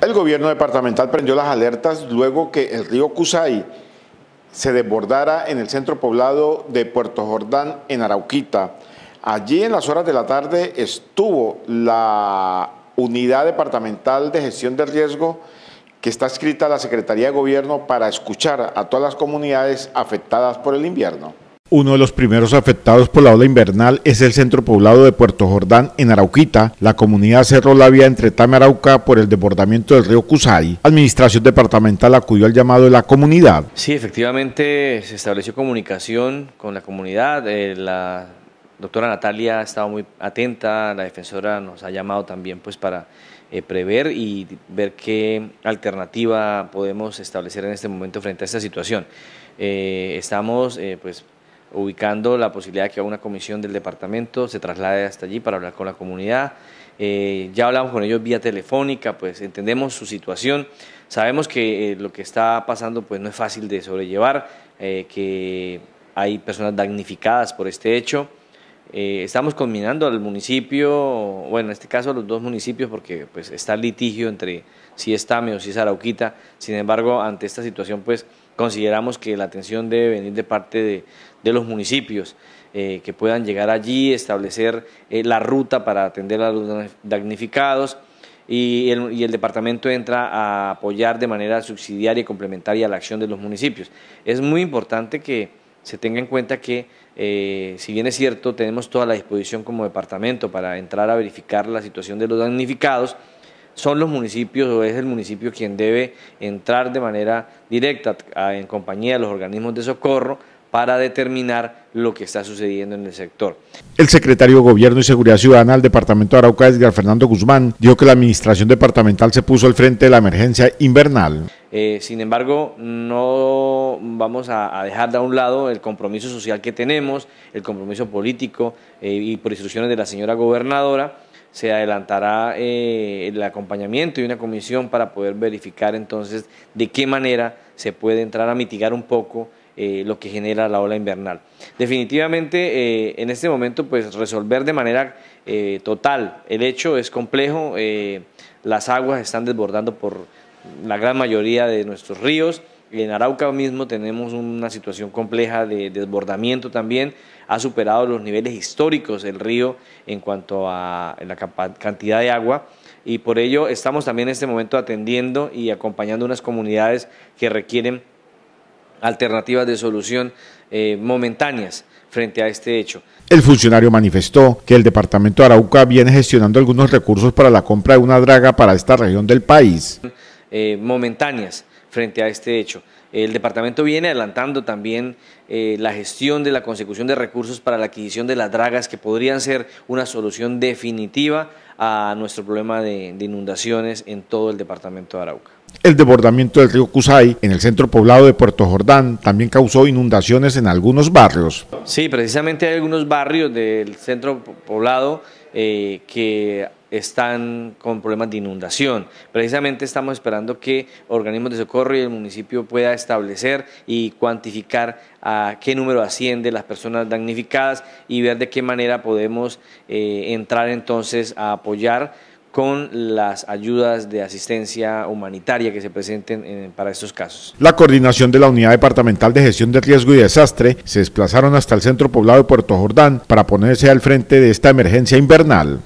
El gobierno departamental prendió las alertas luego que el río Cusay se desbordara en el centro poblado de Puerto Jordán, en Arauquita. Allí en las horas de la tarde estuvo la Unidad Departamental de Gestión del Riesgo que está escrita a la Secretaría de Gobierno para escuchar a todas las comunidades afectadas por el invierno. Uno de los primeros afectados por la ola invernal es el centro poblado de Puerto Jordán, en Arauquita. La comunidad cerró la vía entre Tame Arauca por el desbordamiento del río Cusay. Administración departamental acudió al llamado de la comunidad. Sí, efectivamente se estableció comunicación con la comunidad. Eh, la doctora Natalia ha estado muy atenta, la defensora nos ha llamado también pues para eh, prever y ver qué alternativa podemos establecer en este momento frente a esta situación. Eh, estamos pues ubicando la posibilidad de que una comisión del departamento se traslade hasta allí para hablar con la comunidad. Eh, ya hablamos con ellos vía telefónica, pues entendemos su situación. Sabemos que eh, lo que está pasando pues no es fácil de sobrellevar, eh, que hay personas damnificadas por este hecho. estamos combinando al municipio, bueno, en este caso a los dos municipios, porque pues está el litigio entre si es Tame o si es Arauquita. Sin embargo, ante esta situación, pues consideramos que la atención debe venir de parte de, los municipios. Eh, que puedan llegar allí, establecer eh, la ruta para atender a los damnificados y el, departamento entra a apoyar de manera subsidiaria y complementaria la acción de los municipios. Es muy importante que se tenga en cuenta que, eh, si bien es cierto, tenemos toda la disposición como departamento para entrar a verificar la situación de los damnificados, son los municipios o es el municipio quien debe entrar de manera directa en compañía de los organismos de socorro para determinar lo que está sucediendo en el sector. El secretario de Gobierno y Seguridad Ciudadana del Departamento de Arauca, Edgar Fernando Guzmán, dijo que la administración departamental se puso al frente de la emergencia invernal. Eh, sin embargo, no vamos a, dejar de un lado el compromiso social que tenemos, el compromiso político eh, y por instrucciones de la señora gobernadora se adelantará eh, el acompañamiento y una comisión para poder verificar entonces de qué manera se puede entrar a mitigar un poco eh, lo que genera la ola invernal. Definitivamente, eh, en este momento, pues resolver de manera total el hecho es complejo, las aguas están desbordando por la gran mayoría de nuestros ríos, en Arauca mismo tenemos una situación compleja de desbordamiento también. Ha superado los niveles históricos del río en cuanto a la cantidad de agua y por ello estamos también en este momento atendiendo y acompañando unas comunidades que requieren alternativas de solución eh, momentáneas frente a este hecho. El funcionario manifestó que el departamento de Arauca viene gestionando algunos recursos para la compra de una draga para esta región del país. Eh, momentáneas frente a este hecho. El departamento viene adelantando también eh, la gestión de la consecución de recursos para la adquisición de las dragas que podrían ser una solución definitiva a nuestro problema de, inundaciones en todo el departamento de Arauca. El desbordamiento del río Cusay en el centro poblado de Puerto Jordán también causó inundaciones en algunos barrios. Sí, precisamente hay algunos barrios del centro poblado eh, que están con problemas de inundación. Precisamente estamos esperando que organismos de socorro y el municipio pueda establecer y cuantificar a qué número asciende las personas damnificadas y ver de qué manera podemos eh, entrar entonces a apoyar con las ayudas de asistencia humanitaria que se presenten para estos casos. La coordinación de la Unidad Departamental de Gestión de Riesgo y Desastre se desplazaron hasta el centro poblado de Puerto Jordán para ponerse al frente de esta emergencia invernal.